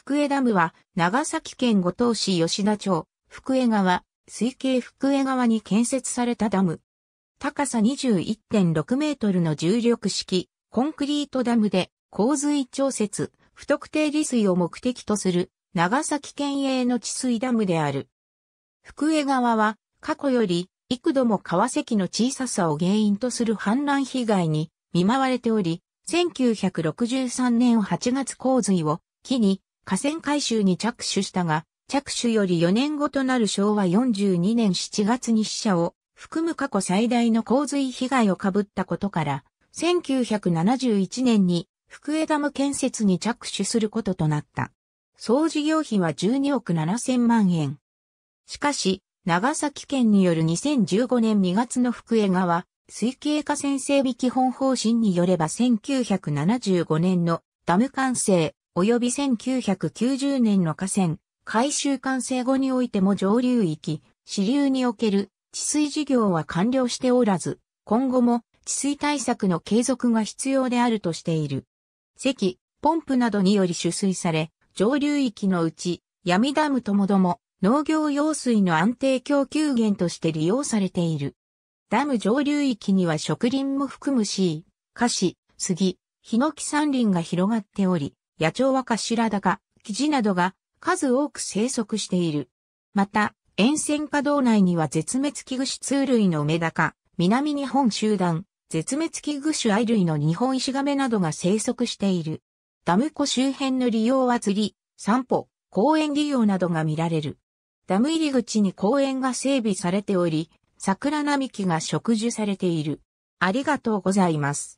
福江ダムは、長崎県五島市吉田町、福江川、水系福江川に建設されたダム。高さ21.6メートルの重力式、コンクリートダムで、洪水調節、不特定利水を目的とする、長崎県営の治水ダムである。福江川は、過去より、幾度も川石の小ささを原因とする氾濫被害に見舞われており、1963年8月洪水を機に河川改修に着手したが、着手より4年後となる昭和42年7月に死者を含む過去最大の洪水被害を被ったことから、1971年に福江ダム建設に着手することとなった。総事業費は12億7千万円。しかし、長崎県による2015年2月の福江川、水系河川整備基本方針によれば1975年のダム完成、及び1990年の河川、改修完成後においても上流域、支流における治水事業は完了しておらず、今後も治水対策の継続が必要であるとしている。石、ポンプなどにより取水され、上流域のうち、闇ダムともども、農業用水の安定供給源として利用されている。ダム上流域には植林も含むし、菓子、杉、ヒノキ山林が広がっており、野鳥はカシラダカ、キジなどが数多く生息している。また、沿線稼働内には絶滅危惧種通類のメダカ、南日本集団、絶滅危惧種愛類の日本石亀などが生息している。ダム湖周辺の利用は釣り、散歩、公園利用などが見られる。ダム入り口に公園が整備されており、桜並木が植樹されている。ありがとうございます。